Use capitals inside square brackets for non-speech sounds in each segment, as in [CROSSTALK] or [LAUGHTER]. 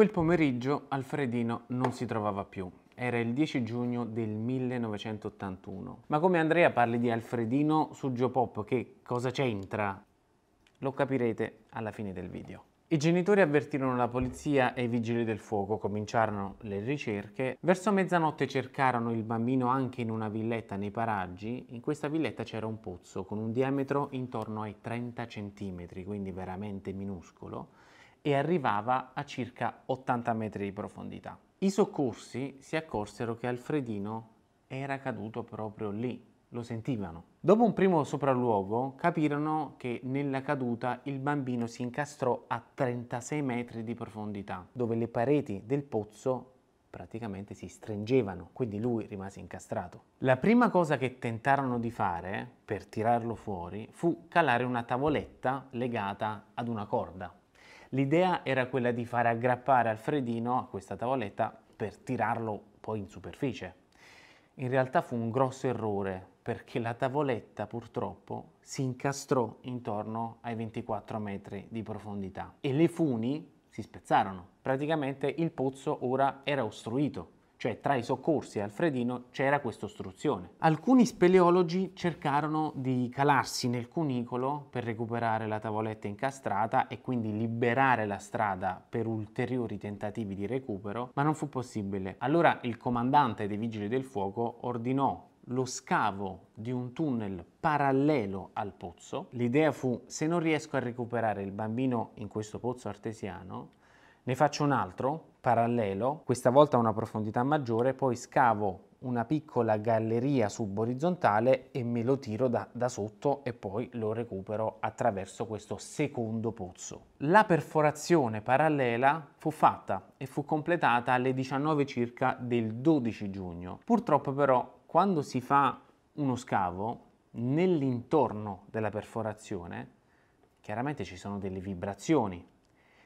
Quel pomeriggio Alfredino non si trovava più. Era il 10 giugno del 1981. Ma come Andrea parli di Alfredino su Geopop, che cosa c'entra? Lo capirete alla fine del video. I genitori avvertirono la polizia e i vigili del fuoco, cominciarono le ricerche. Verso mezzanotte cercarono il bambino anche in una villetta nei paraggi. In questa villetta c'era un pozzo con un diametro intorno ai 30 cm, quindi veramente minuscolo e arrivava a circa 80 metri di profondità. I soccorsi si accorsero che Alfredino era caduto proprio lì, lo sentivano. Dopo un primo sopralluogo capirono che nella caduta il bambino si incastrò a 36 metri di profondità, dove le pareti del pozzo praticamente si stringevano, quindi lui rimase incastrato. La prima cosa che tentarono di fare per tirarlo fuori fu calare una tavoletta legata ad una corda. L'idea era quella di far aggrappare Alfredino a questa tavoletta per tirarlo poi in superficie. In realtà fu un grosso errore perché la tavoletta purtroppo si incastrò intorno ai 24 metri di profondità e le funi si spezzarono. Praticamente il pozzo ora era ostruito cioè tra i soccorsi e Alfredino c'era questa ostruzione. Alcuni speleologi cercarono di calarsi nel cunicolo per recuperare la tavoletta incastrata e quindi liberare la strada per ulteriori tentativi di recupero, ma non fu possibile. Allora il comandante dei Vigili del Fuoco ordinò lo scavo di un tunnel parallelo al pozzo. L'idea fu se non riesco a recuperare il bambino in questo pozzo artesiano, ne faccio un altro parallelo, questa volta a una profondità maggiore, poi scavo una piccola galleria suborizzontale e me lo tiro da, da, sotto e poi lo recupero attraverso questo secondo pozzo. La perforazione parallela fu fatta e fu completata alle 19 circa del 12 giugno. Purtroppo però quando si fa uno scavo nell'intorno della perforazione chiaramente ci sono delle vibrazioni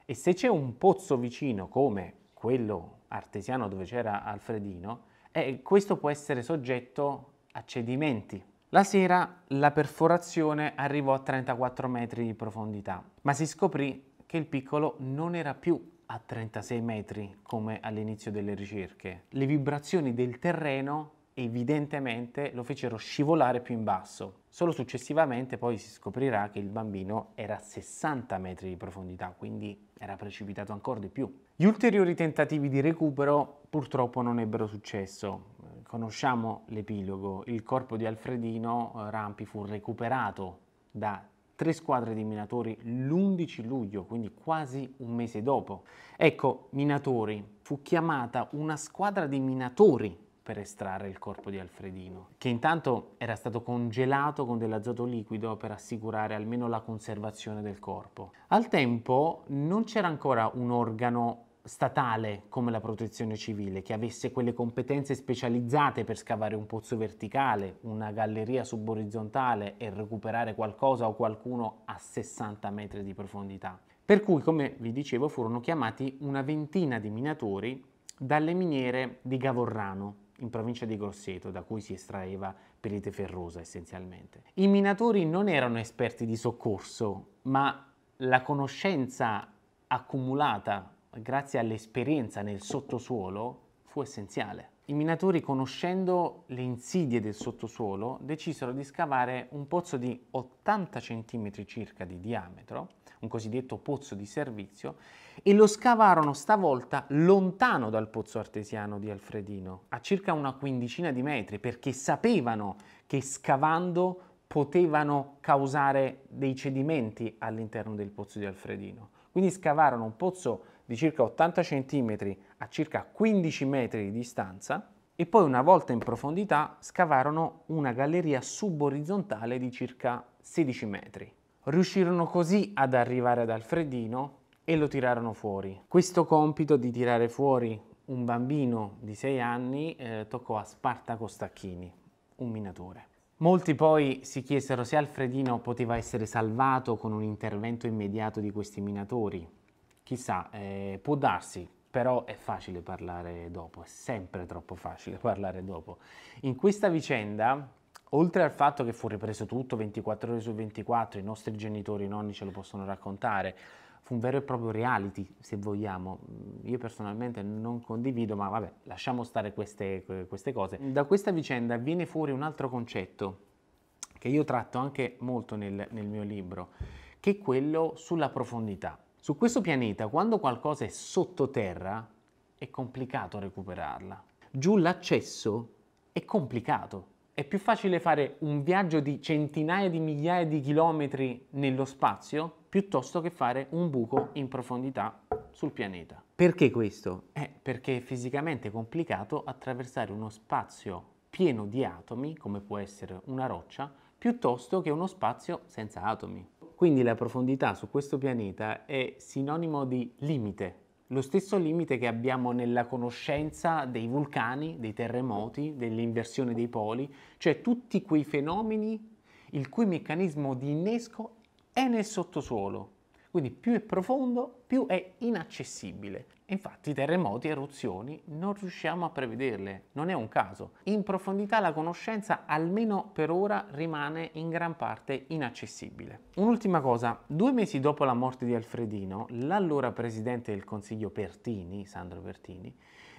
e se c'è un pozzo vicino come quello artesiano dove c'era Alfredino, eh, questo può essere soggetto a cedimenti. La sera la perforazione arrivò a 34 metri di profondità, ma si scoprì che il piccolo non era più a 36 metri come all'inizio delle ricerche. Le vibrazioni del terreno evidentemente lo fecero scivolare più in basso. Solo successivamente poi si scoprirà che il bambino era a 60 metri di profondità, quindi era precipitato ancora di più. Gli ulteriori tentativi di recupero purtroppo non ebbero successo. Conosciamo l'epilogo, il corpo di Alfredino eh, Rampi fu recuperato da tre squadre di minatori l'11 luglio, quindi quasi un mese dopo. Ecco, minatori, fu chiamata una squadra di minatori per estrarre il corpo di Alfredino, che intanto era stato congelato con dell'azoto liquido per assicurare almeno la conservazione del corpo. Al tempo non c'era ancora un organo statale come la protezione civile, che avesse quelle competenze specializzate per scavare un pozzo verticale, una galleria suborizzontale e recuperare qualcosa o qualcuno a 60 metri di profondità. Per cui, come vi dicevo, furono chiamati una ventina di minatori dalle miniere di Gavorrano, in provincia di Grosseto, da cui si estraeva perite ferrosa essenzialmente. I minatori non erano esperti di soccorso, ma la conoscenza accumulata grazie all'esperienza nel sottosuolo fu essenziale. I minatori, conoscendo le insidie del sottosuolo, decisero di scavare un pozzo di 80 cm circa di diametro, un cosiddetto pozzo di servizio, e lo scavarono stavolta lontano dal pozzo artesiano di Alfredino, a circa una quindicina di metri, perché sapevano che scavando potevano causare dei cedimenti all'interno del pozzo di Alfredino. Quindi scavarono un pozzo di circa 80 cm a circa 15 metri di distanza e poi una volta in profondità scavarono una galleria suborizzontale di circa 16 metri. Riuscirono così ad arrivare ad Alfredino e lo tirarono fuori. Questo compito di tirare fuori un bambino di 6 anni eh, toccò a Spartaco Stacchini, un minatore. Molti poi si chiesero se Alfredino poteva essere salvato con un intervento immediato di questi minatori, chissà, eh, può darsi, però è facile parlare dopo, è sempre troppo facile [LAUGHS] parlare dopo. In questa vicenda, oltre al fatto che fu ripreso tutto 24 ore su 24, i nostri genitori, i nonni ce lo possono raccontare, fu un vero e proprio reality, se vogliamo. Mm, io personalmente non condivido, ma vabbè, lasciamo stare queste, queste cose. Da questa vicenda viene fuori un altro concetto che io tratto anche molto nel, nel mio libro, che è quello sulla profondità. Su questo pianeta, quando qualcosa è sottoterra, è complicato recuperarla. Giù l'accesso è complicato. È più facile fare un viaggio di centinaia di migliaia di chilometri nello spazio piuttosto che fare un buco in profondità sul pianeta. Perché questo? Eh, perché è fisicamente complicato attraversare uno spazio pieno di atomi, come può essere una roccia, piuttosto che uno spazio senza atomi. Quindi la profondità su questo pianeta è sinonimo di limite, lo stesso limite che abbiamo nella conoscenza dei vulcani, dei terremoti, dell'inversione dei poli, cioè tutti quei fenomeni il cui meccanismo di innesco è nel sottosuolo. Quindi più è profondo, più è inaccessibile. Infatti terremoti eruzioni non riusciamo a prevederle, non è un caso. In profondità la conoscenza, almeno per ora, rimane in gran parte inaccessibile. Un'ultima cosa, due mesi dopo la morte di Alfredino, l'allora presidente del Consiglio Pertini, Sandro Pertini,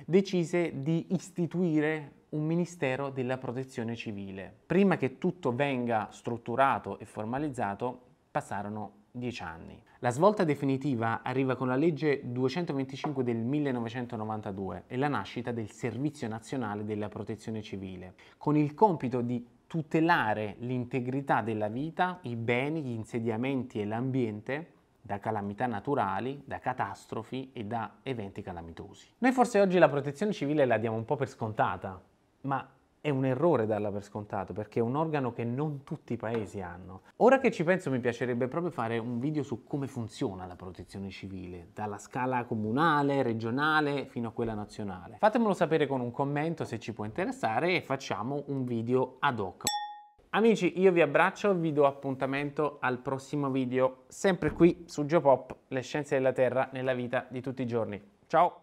decise di istituire un Ministero della Protezione Civile. Prima che tutto venga strutturato e formalizzato, passarono dieci anni. La svolta definitiva arriva con la legge 225 del 1992 e la nascita del Servizio Nazionale della Protezione Civile, con il compito di tutelare l'integrità della vita, i beni, gli insediamenti e l'ambiente da calamità naturali, da catastrofi e da eventi calamitosi. Noi forse oggi la protezione civile la diamo un po' per scontata, ma è un errore darla per scontato perché è un organo che non tutti i paesi hanno. Ora che ci penso mi piacerebbe proprio fare un video su come funziona la protezione civile, dalla scala comunale, regionale fino a quella nazionale. Fatemelo sapere con un commento se ci può interessare e facciamo un video ad hoc. Amici, io vi abbraccio, vi do appuntamento al prossimo video, sempre qui su Geopop, le scienze della Terra nella vita di tutti i giorni. Ciao!